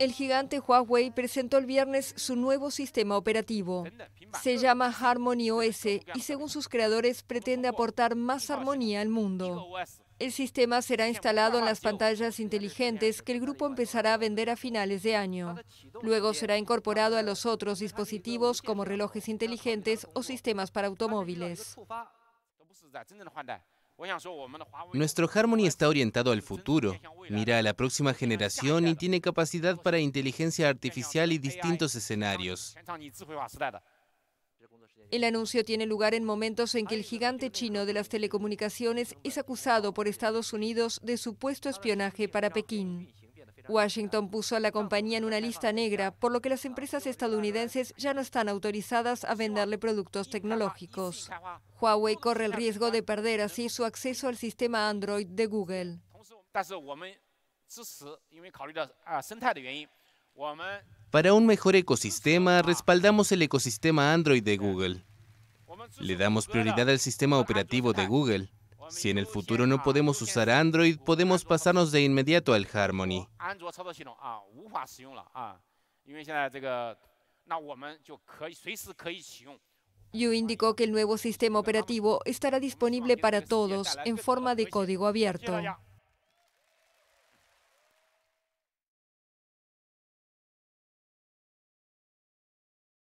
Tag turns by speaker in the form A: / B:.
A: El gigante Huawei presentó el viernes su nuevo sistema operativo. Se llama Harmony OS y según sus creadores pretende aportar más armonía al mundo. El sistema será instalado en las pantallas inteligentes que el grupo empezará a vender a finales de año. Luego será incorporado a los otros dispositivos como relojes inteligentes o sistemas para automóviles.
B: Nuestro Harmony está orientado al futuro, mira a la próxima generación y tiene capacidad para inteligencia artificial y distintos escenarios.
A: El anuncio tiene lugar en momentos en que el gigante chino de las telecomunicaciones es acusado por Estados Unidos de supuesto espionaje para Pekín. Washington puso a la compañía en una lista negra, por lo que las empresas estadounidenses ya no están autorizadas a venderle productos tecnológicos. Huawei corre el riesgo de perder así su acceso al sistema Android de Google.
B: Para un mejor ecosistema, respaldamos el ecosistema Android de Google. Le damos prioridad al sistema operativo de Google. Si en el futuro no podemos usar Android, podemos pasarnos de inmediato al Harmony.
A: Yu indicó que el nuevo sistema operativo estará disponible para todos en forma de código abierto.